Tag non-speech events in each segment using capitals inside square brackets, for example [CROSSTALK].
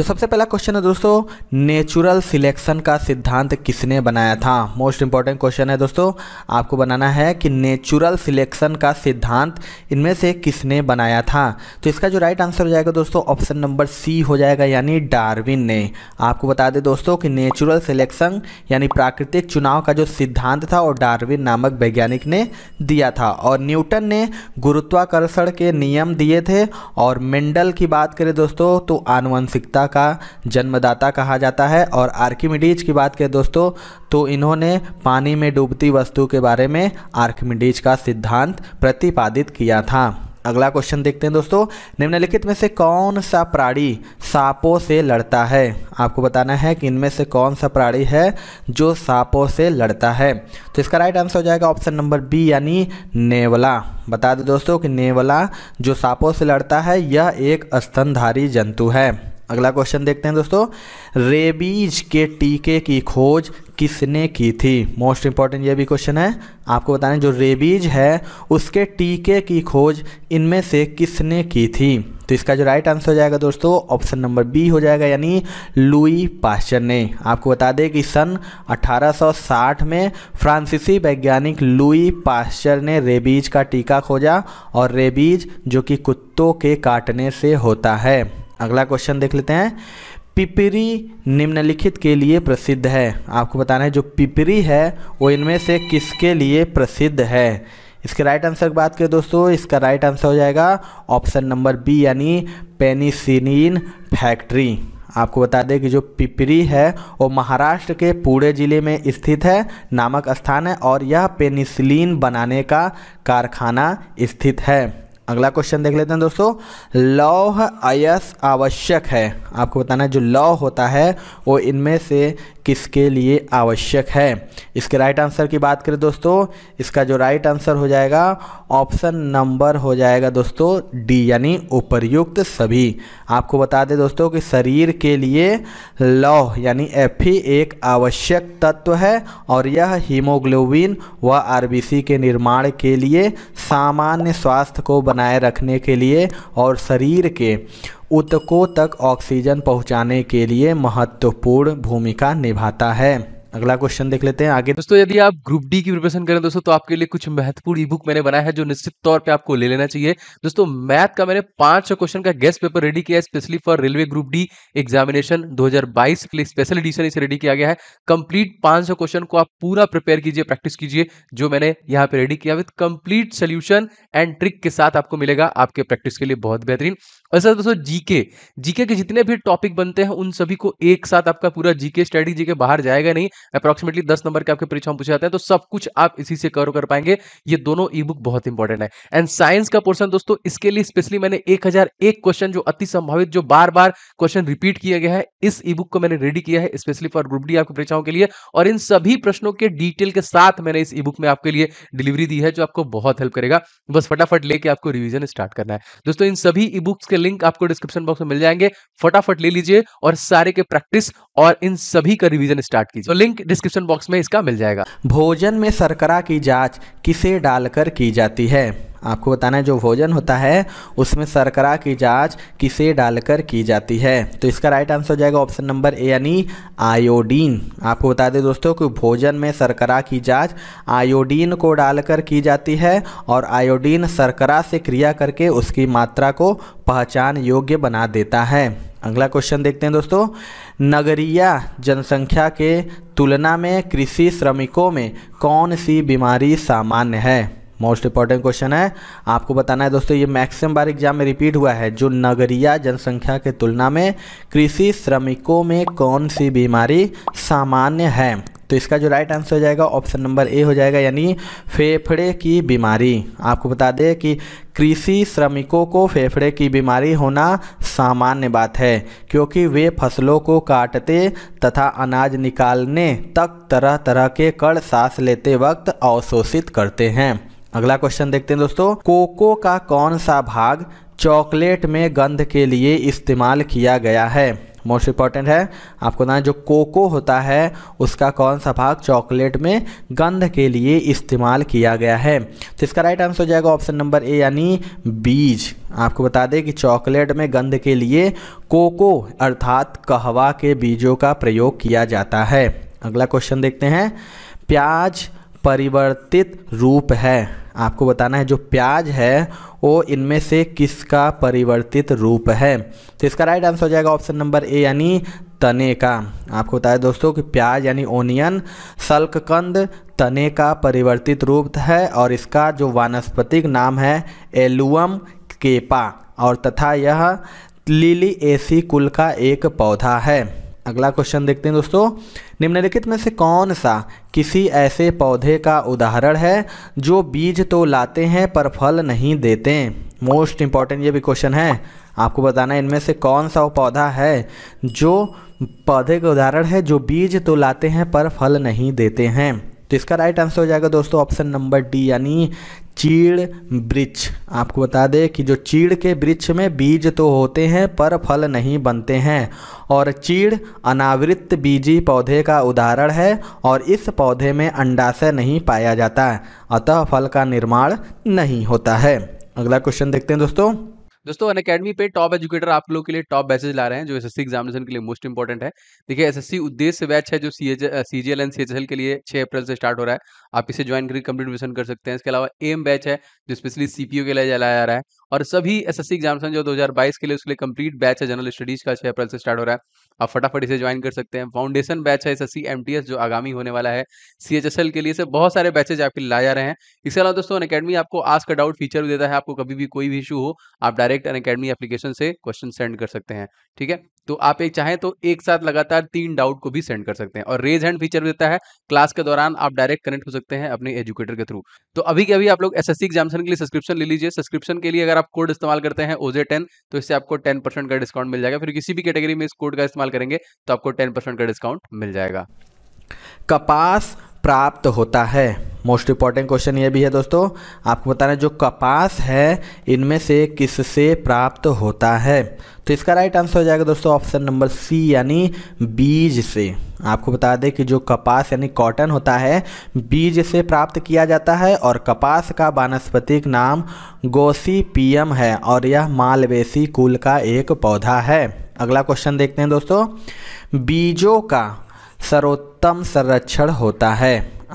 जो सबसे पहला क्वेश्चन है दोस्तों नेचुरल सिलेक्शन का सिद्धांत किसने बनाया था मोस्ट इंपॉर्टेंट क्वेश्चन है दोस्तों आपको बनाना है कि नेचुरल सिलेक्शन का सिद्धांत इनमें से किसने बनाया था तो इसका जो राइट आंसर हो जाएगा दोस्तों ऑप्शन नंबर सी हो जाएगा यानी डार्विन ने आपको बता दें दोस्तों कि नेचुरल सिलेक्शन यानी प्राकृतिक चुनाव का जो सिद्धांत था और डार्विन नामक वैज्ञानिक ने दिया था और न्यूटन ने गुरुत्वाकर्षण के नियम दिए थे और मेंडल की बात करें दोस्तों तो आनुवंशिकता का जन्मदाता कहा जाता है और आर्किमिडीज की बात करें दोस्तों तो इन्होंने पानी में डूबती वस्तु के बारे में आर्किमिडीज का सिद्धांत प्रतिपादित किया था अगला क्वेश्चन देखते हैं दोस्तों निम्नलिखित में से कौन सा प्राणी सांपों से लड़ता है आपको बताना है कि इनमें से कौन सा प्राणी है जो सांपों से लड़ता है तो इसका राइट आंसर हो जाएगा ऑप्शन नंबर बी यानी नेवला बता दें दोस्तों कि नेवला जो सांपों से लड़ता है यह एक स्तनधारी जंतु है अगला क्वेश्चन देखते हैं दोस्तों रेबीज के टीके की खोज किसने की थी मोस्ट इंपॉर्टेंट ये भी क्वेश्चन है आपको बताने जो रेबीज है उसके टीके की खोज इनमें से किसने की थी तो इसका जो राइट आंसर हो जाएगा दोस्तों ऑप्शन नंबर बी हो जाएगा यानी लुई पास्चर ने आपको बता दें कि सन 1860 में फ्रांसीसी वैज्ञानिक लुई पास्चर ने रेबीज का टीका खोजा और रेबीज जो कि कुत्तों के काटने से होता है अगला क्वेश्चन देख लेते हैं पिपरी निम्नलिखित के लिए प्रसिद्ध है आपको बताना है जो पिपरी है वो इनमें से किसके लिए प्रसिद्ध है इसके राइट आंसर की बात करें दोस्तों इसका राइट आंसर हो जाएगा ऑप्शन नंबर बी यानी पेनिसिलिन फैक्ट्री आपको बता दें कि जो पिपरी है वो महाराष्ट्र के पूरे जिले में स्थित है नामक स्थान है और यह पेनिसिलिन बनाने का कारखाना स्थित है अगला क्वेश्चन देख लेते हैं दोस्तों लौह अयस आवश्यक है आपको बताना है जो लौह होता है वो इनमें से किसके लिए आवश्यक है इसके राइट आंसर की बात करें दोस्तों इसका जो राइट आंसर हो जाएगा ऑप्शन नंबर हो जाएगा दोस्तों डी यानी उपर्युक्त सभी आपको बता दें दोस्तों कि शरीर के लिए लौह यानी एफी एक आवश्यक तत्व है और यह हीमोग्लोबिन व आर के निर्माण के लिए सामान्य स्वास्थ्य को बनाए रखने के लिए और शरीर के ऊतकों तक ऑक्सीजन पहुंचाने के लिए महत्वपूर्ण भूमिका निभाता है अगला क्वेश्चन देख लेते हैं आगे दोस्तों यदि आप ग्रुप डी की प्रिपरेशन करें दोस्तों तो आपके लिए कुछ महत्वपूर्ण ई बुक मैंने बनाया है जो निश्चित तौर पे आपको ले लेना चाहिए दोस्तों मैथ का मैंने पांच सौ क्वेश्चन का गेस्ट पेपर रेडी किया है specially for railway group D examination 2022 के लिए स्पेशल एडिशन इसे रेडी किया गया है कंप्लीट पांच क्वेश्चन को आप पूरा प्रिपेयर कीजिए प्रैक्टिस कीजिए जो मैंने यहाँ पे रेडी किया with complete solution and trick के साथ आपको मिलेगा आपके प्रैक्टिस के लिए बहुत बेहतरीन और सर दोस्तों जीके जीके के जितने भी टॉपिक बनते हैं उन सभी को एक साथ आपका पूरा जीके स्टडी जीके बाहर जाएगा नहीं अप्रॉक्सिमेटली दस नंबर के आपके परीक्षा में पूछा जाता तो सब कुछ आप इसी से कवर कर पाएंगे ये दोनों ई बुक बहुत इंपॉर्टेंट है एंड साइंस का पोर्सन दोस्तों इसके लिए स्पेशली मैंने एक क्वेश्चन जो अति संभावित जो बार बार क्वेश्चन रिपीट किया गया है इस ई बुक को मैंने रेडी किया है स्पेशली फॉर ग्रुप डी आपकी परीक्षाओं के लिए और इन सभी प्रश्नों के डिटेल के साथ मैंने इस ई बुक में आपके लिए डिलीवरी दी है जो आपको बहुत हेल्प करेगा बस फटाफट लेके आपको रिविजन स्टार्ट करना है दोस्तों इन सभी ई बुक्स के लिंक आपको डिस्क्रिप्शन बॉक्स में मिल जाएंगे फटाफट ले लीजिए और सारे के प्रैक्टिस और इन सभी का रिविजन स्टार्ट कीजिए तो लिंक डिस्क्रिप्शन बॉक्स में इसका मिल जाएगा भोजन में सरकरा की जाँच किसे डालकर की जाती है आपको बताना है जो भोजन होता है उसमें शर्करा की जांच किसे डालकर की जाती है तो इसका राइट आंसर हो जाएगा ऑप्शन नंबर ए यानी आयोडीन आपको बता दें दोस्तों कि भोजन में शर्करा की जांच आयोडीन को डालकर की जाती है और आयोडीन शर्करा से क्रिया करके उसकी मात्रा को पहचान योग्य बना देता है अगला क्वेश्चन देखते हैं दोस्तों नगरीय जनसंख्या के तुलना में कृषि श्रमिकों में कौन सी बीमारी सामान्य है मोस्ट इंपॉर्टेंट क्वेश्चन है आपको बताना है दोस्तों ये मैक्सिमम बार एग्जाम में रिपीट हुआ है जो नगरिया जनसंख्या के तुलना में कृषि श्रमिकों में कौन सी बीमारी सामान्य है तो इसका जो राइट आंसर हो जाएगा ऑप्शन नंबर ए हो जाएगा यानी फेफड़े की बीमारी आपको बता दें कि कृषि श्रमिकों को फेफड़े की बीमारी होना सामान्य बात है क्योंकि वे फसलों को काटते तथा अनाज निकालने तक तरह तरह के कड़ सांस लेते वक्त अवशोषित करते हैं अगला क्वेश्चन देखते हैं दोस्तों कोको का कौन सा भाग चॉकलेट में गंध के लिए इस्तेमाल किया गया है मोस्ट इंपॉर्टेंट है आपको ना जो कोको होता है उसका कौन सा भाग चॉकलेट में गंध के लिए इस्तेमाल किया गया है तो इसका राइट आंसर हो जाएगा ऑप्शन नंबर ए यानी बीज आपको बता दें कि चॉकलेट में गंध के लिए कोको अर्थात कहवा के बीजों का प्रयोग किया जाता है अगला क्वेश्चन देखते हैं प्याज परिवर्तित रूप है आपको बताना है जो प्याज है वो इनमें से किसका परिवर्तित रूप है तो इसका राइट आंसर हो जाएगा ऑप्शन नंबर ए यानी तने का आपको बताया दोस्तों कि प्याज यानी ओनियन शल्ककंद तने का परिवर्तित रूप है और इसका जो वानस्पतिक नाम है एलुअम केपा और तथा यह लिली एसी कुल का एक पौधा है अगला क्वेश्चन देखते हैं दोस्तों निम्नलिखित में से कौन सा किसी ऐसे पौधे का उदाहरण है जो बीज तो लाते हैं पर फल नहीं देते मोस्ट इम्पॉर्टेंट ये भी क्वेश्चन है आपको बताना है इनमें से कौन सा वो पौधा है जो पौधे का उदाहरण है जो बीज तो लाते हैं पर फल नहीं देते हैं तो इसका राइट आंसर हो जाएगा दोस्तों ऑप्शन नंबर डी यानी चीड़ वृक्ष आपको बता दें कि जो चीड़ के वृक्ष में बीज तो होते हैं पर फल नहीं बनते हैं और चीड़ अनावृत बीजी पौधे का उदाहरण है और इस पौधे में अंडाशय नहीं पाया जाता अतः फल का निर्माण नहीं होता है अगला क्वेश्चन देखते हैं दोस्तों दोस्तों अन अकेडमी पे टॉप एजुकेटर आप लोग के लिए टॉप बैचेज ला रहे हैं जो एस एसएससी एग्जामिनेशन के लिए मोस्ट इंपॉर्टेंट है देखिए एसएससी उद्देश्य बैच है जो सी सीजीएल एंड सीएचएल के लिए छह अप्रैल से स्टार्ट हो रहा है आप इसे ज्वाइन करके कंप्लीट कर सकते हैं इसके अलावा एम बैच है जो स्पेशली सीपीओ के लिए चलाया जा रहा है और सभी एस एस एग्जामिनेशन जो बाईस के लिए उसके लिए कंप्लीट बैच है जनरल स्टडीज का छह अप्रैल से स्टार्ट हो रहा है आप फटाफट इसे ज्वाइन कर सकते हैं फाउंडेशन बैच है सी एम जो आगामी होने वाला है सी के लिए से बहुत सारे बैचेज आपके लाए जा रहे हैं इसके अलावा दोस्तों अकेडमी आपको आज का डाउट फीचर भी देता है आपको कभी भी कोई भी इशू हो आप डायरेक्ट अकेडमी एप्लीकेशन से क्वेश्चन सेंड कर सकते हैं ठीक है तो आप एक चाहें तो एक साथ लगातार तीन डाउट को भी सेंड कर सकते हैं और रेज हैंड फीचर देता है क्लास के दौरान आप डायरेक्ट कनेक्ट हो सकते हैं अपने एजुकेटर के थ्रू तो अभी के अभी आप लोग एसएससी एग्जाम्सन के लिए सब्सक्रिप्शन ले लीजिए सब्सक्रिप्शन के लिए अगर आप कोड इस्तेमाल करते हैं ओजे टेन तो इससे आपको टेन परसेंट का डिस्काउंट मिल जाएगा फिर किसी भी कैटेगरी में इस कोड का इस्तेमाल करेंगे तो आपको टेन परसेंट का डिस्काउंट मिल जाएगा कपास प्राप्त होता है मोस्ट इंपॉर्टेंट क्वेश्चन ये भी है दोस्तों आपको बताना है जो कपास है इनमें से किससे प्राप्त होता है तो इसका राइट आंसर हो जाएगा दोस्तों ऑप्शन नंबर सी यानी बीज से आपको बता दें कि जो कपास यानी कॉटन होता है बीज से प्राप्त किया जाता है और कपास का वानस्पतिक नाम गोसीपियम है और यह मालवेसी कुल का एक पौधा है अगला क्वेश्चन देखते हैं दोस्तों बीजों का सरोत सर्वोत्तम संरक्षण होता है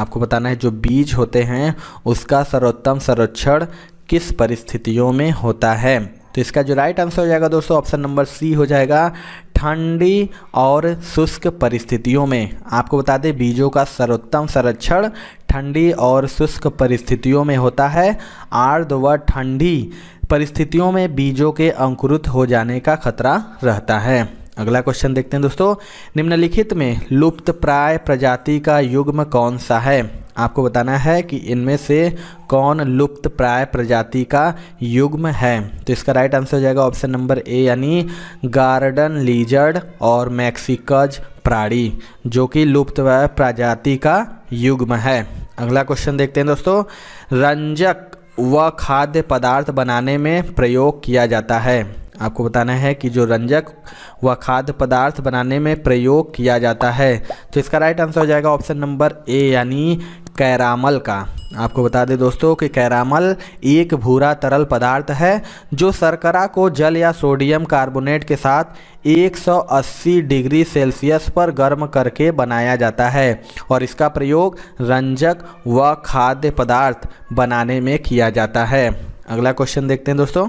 आपको बताना है जो बीज होते हैं उसका सर्वोत्तम संरक्षण किस परिस्थितियों में होता है तो इसका जो राइट आंसर हो जाएगा दोस्तों ऑप्शन नंबर सी हो जाएगा ठंडी और शुष्क परिस्थितियों में आपको बता दें बीजों का सर्वोत्तम संरक्षण ठंडी और शुष्क परिस्थितियों में होता है आर्द व ठंडी परिस्थितियों में बीजों के अंकुरित हो जाने का खतरा रहता है अगला क्वेश्चन देखते हैं दोस्तों निम्नलिखित में लुप्त प्राय प्रजाति का युग्म कौन सा है आपको बताना है कि इनमें से कौन लुप्त प्राय प्रजाति का युग्म है तो इसका राइट आंसर हो जाएगा ऑप्शन नंबर ए यानी गार्डन लीजर्ड और मैक्सिकज प्राणी जो कि लुप्त प्रजाति का युग्म है अगला क्वेश्चन देखते हैं दोस्तों रंजक व खाद्य पदार्थ बनाने में प्रयोग किया जाता है आपको बताना है कि जो रंजक व खाद्य पदार्थ बनाने में प्रयोग किया जाता है तो इसका राइट आंसर हो जाएगा ऑप्शन नंबर ए यानी कैरामल का आपको बता दें दोस्तों कि कैरामल एक भूरा तरल पदार्थ है जो शर्करा को जल या सोडियम कार्बोनेट के साथ 180 डिग्री सेल्सियस पर गर्म करके बनाया जाता है और इसका प्रयोग रंजक व खाद्य पदार्थ बनाने में किया जाता है अगला क्वेश्चन देखते हैं दोस्तों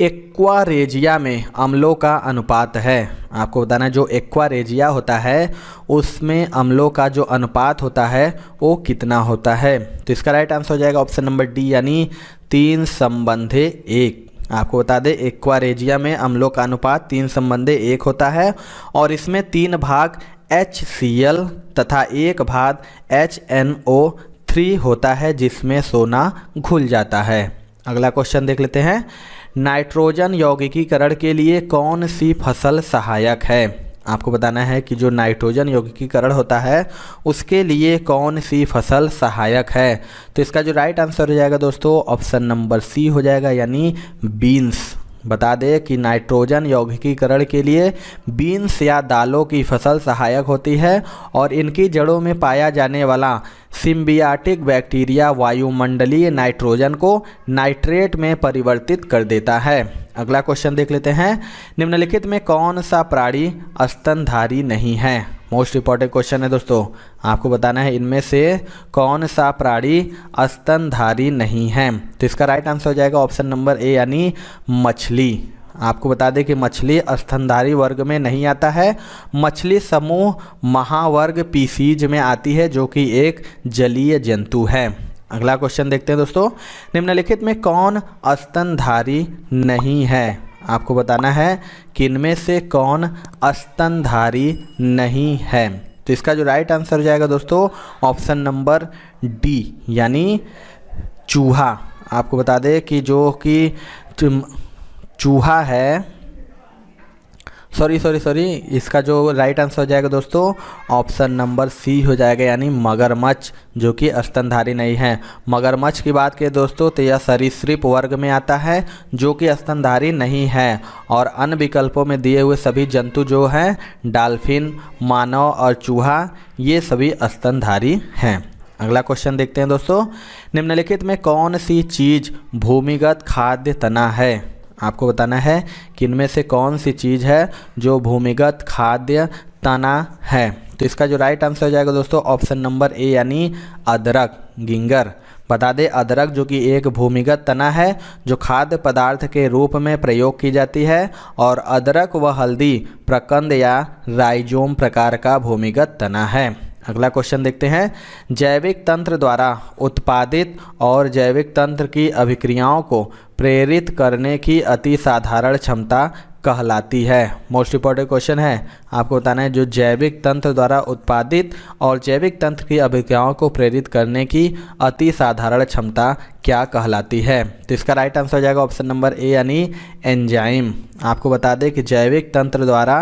एक्वारेजिया में अम्लों का अनुपात है आपको बताना जो एक्वारेजिया होता है उसमें अम्लों का जो अनुपात होता है वो कितना होता है तो इसका राइट आंसर हो जाएगा ऑप्शन नंबर डी यानी तीन संबंधे एक आपको बता दें एक्वारेजिया में अम्लों का अनुपात तीन संबंधे एक होता है और इसमें तीन भाग एच तथा एक भाग एच थ्री होता है जिसमें सोना घुल जाता है अगला क्वेश्चन देख लेते हैं नाइट्रोजन यौगिकीकरण के लिए कौन सी फसल सहायक है आपको बताना है कि जो नाइट्रोजन यौगिकीकरण होता है उसके लिए कौन सी फसल सहायक है तो इसका जो राइट आंसर हो जाएगा दोस्तों ऑप्शन नंबर सी हो जाएगा यानी बीन्स बता दें कि नाइट्रोजन यौगिकीकरण के लिए बीन्स या दालों की फसल सहायक होती है और इनकी जड़ों में पाया जाने वाला सिम्बियाटिक बैक्टीरिया वायुमंडलीय नाइट्रोजन को नाइट्रेट में परिवर्तित कर देता है अगला क्वेश्चन देख लेते हैं निम्नलिखित में कौन सा प्राणी स्तनधारी नहीं है मोस्ट इंपॉर्टेंट क्वेश्चन है दोस्तों आपको बताना है इनमें से कौन सा प्राणी अस्तनधारी नहीं है तो इसका राइट आंसर हो जाएगा ऑप्शन नंबर ए यानी मछली आपको बता दें कि मछली स्तनधारी वर्ग में नहीं आता है मछली समूह महावर्ग पीसीज e में आती है जो कि एक जलीय जंतु है अगला क्वेश्चन देखते हैं दोस्तों निम्नलिखित में कौन स्तनधारी नहीं है आपको बताना है कि इनमें से कौन अस्तनधारी नहीं है तो इसका जो राइट आंसर हो जाएगा दोस्तों ऑप्शन नंबर डी यानी चूहा आपको बता दें कि जो कि चूहा है सॉरी सॉरी सॉरी इसका जो राइट आंसर हो जाएगा दोस्तों ऑप्शन नंबर सी हो जाएगा यानी मगरमच्छ जो कि स्तनधारी नहीं है मगरमच्छ की बात करें दोस्तों तो यह सरीसृप वर्ग में आता है जो कि स्तनधारी नहीं है और अन्य विकल्पों में दिए हुए सभी जंतु जो हैं डाल्फिन मानव और चूहा ये सभी स्तनधारी हैं अगला क्वेश्चन देखते हैं दोस्तों निम्नलिखित में कौन सी चीज़ भूमिगत खाद्य तना है आपको बताना है कि इनमें से कौन सी चीज़ है जो भूमिगत खाद्य तना है तो इसका जो राइट आंसर हो जाएगा दोस्तों ऑप्शन नंबर ए यानी अदरक गिंगर बता दें अदरक जो कि एक भूमिगत तना है जो खाद्य पदार्थ के रूप में प्रयोग की जाती है और अदरक व हल्दी प्रकंद या राइजोम प्रकार का भूमिगत तना है अगला क्वेश्चन देखते हैं जैविक तंत्र द्वारा उत्पादित और जैविक तंत्र की अभिक्रियाओं को प्रेरित करने की अति साधारण क्षमता कहलाती है मोस्ट इंपॉर्टेंट क्वेश्चन है आपको बताना है जो जैविक तंत्र द्वारा उत्पादित और जैविक तंत्र की अभिक्रियाओं को प्रेरित करने की अति साधारण क्षमता क्या कहलाती है तो इसका राइट आंसर हो जाएगा ऑप्शन नंबर ए यानी एंजाइम आपको बता दें कि जैविक तंत्र द्वारा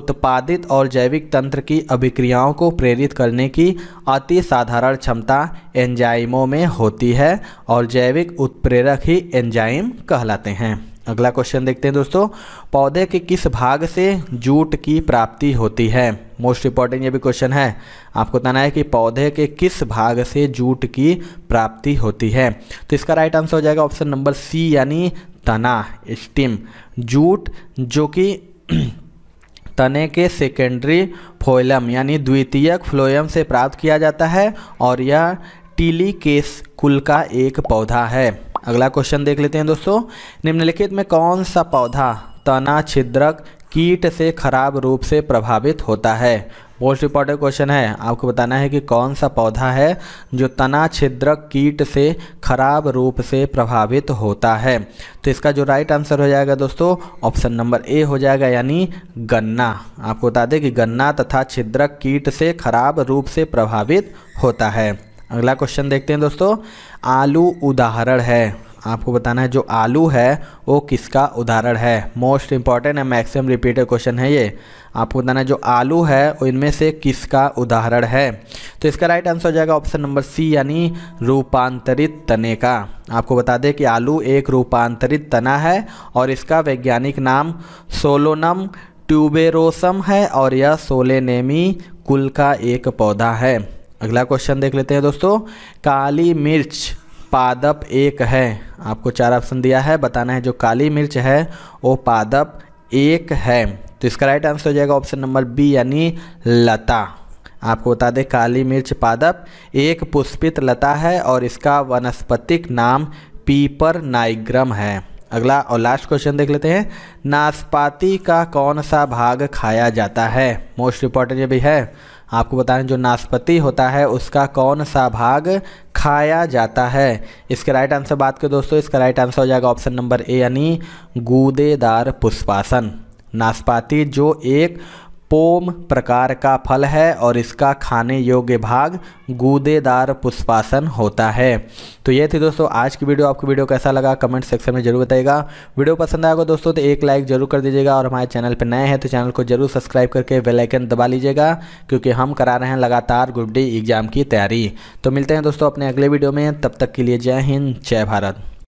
उत्पादित और जैविक तंत्र की अभिक्रियाओं को प्रेरित करने की अति साधारण क्षमता एंजाइमों में होती है और जैविक उत्प्रेरक ही एंजाइम कहलाते हैं अगला क्वेश्चन देखते हैं दोस्तों पौधे के किस भाग से जूट की प्राप्ति होती है मोस्ट इंपॉर्टेंट ये भी क्वेश्चन है आपको बताना है कि पौधे के किस भाग से जूट की प्राप्ति होती है तो इसका राइट आंसर हो जाएगा ऑप्शन नंबर सी यानी तना स्टीम जूट जो कि [CLEARS THROAT] तने के सेकेंडरी फोइलम यानी द्वितीयक फ्लोयम से प्राप्त किया जाता है और यह टीली केस कुल का एक पौधा है अगला क्वेश्चन देख लेते हैं दोस्तों निम्नलिखित में कौन सा पौधा तना छिद्रक कीट से खराब रूप से प्रभावित होता है मोस्ट इंपॉर्टेंट क्वेश्चन है आपको बताना है कि कौन सा पौधा है जो तना छिद्रक कीट से खराब रूप से प्रभावित होता है तो इसका जो राइट आंसर हो जाएगा दोस्तों ऑप्शन नंबर ए हो जाएगा यानी गन्ना आपको बता दें कि गन्ना तथा छिद्रक कीट से खराब रूप से प्रभावित होता है अगला क्वेश्चन देखते हैं दोस्तों आलू उदाहरण है आपको बताना है जो आलू है वो किसका उदाहरण है मोस्ट इंपॉर्टेंट है मैक्सिमम रिपीटेड क्वेश्चन है ये आपको बताना है जो आलू है वो इनमें से किसका उदाहरण है तो इसका राइट आंसर हो जाएगा ऑप्शन नंबर सी यानी रूपांतरित तने का आपको बता दें कि आलू एक रूपांतरित तना है और इसका वैज्ञानिक नाम सोलोनम ट्यूबेरोसम है और यह सोलेनेमी कुल का एक पौधा है अगला क्वेश्चन देख लेते हैं दोस्तों काली मिर्च पादप एक है आपको चार ऑप्शन दिया है बताना है जो काली मिर्च है वो पादप एक है तो इसका राइट आंसर हो जाएगा ऑप्शन नंबर बी यानी लता आपको बता दें काली मिर्च पादप एक पुष्पित लता है और इसका वनस्पतिक नाम पीपर नाइग्रम है अगला और लास्ट क्वेश्चन देख लेते हैं नाशपाती का कौन सा भाग खाया जाता है मोस्ट इंपॉर्टेंट ये भी है आपको बता रहे हैं जो नाशपति होता है उसका कौन सा भाग खाया जाता है इसका राइट आंसर बात करें दोस्तों इसका राइट आंसर हो जाएगा ऑप्शन नंबर ए यानी गूदेदार पुष्पासन नाशपाती जो एक पोम प्रकार का फल है और इसका खाने योग्य भाग गूदेदार पुष्पासन होता है तो ये थी दोस्तों आज की वीडियो आपको वीडियो कैसा लगा कमेंट सेक्शन में जरूर बताइएगा वीडियो पसंद आएगा दोस्तों तो एक लाइक जरूर कर दीजिएगा और हमारे चैनल पर नए हैं तो चैनल को जरूर सब्सक्राइब करके बेलाइकन दबा लीजिएगा क्योंकि हम करा रहे हैं लगातार ग्रुप डी एग्जाम की तैयारी तो मिलते हैं दोस्तों अपने अगले वीडियो में तब तक के लिए जय हिंद जय भारत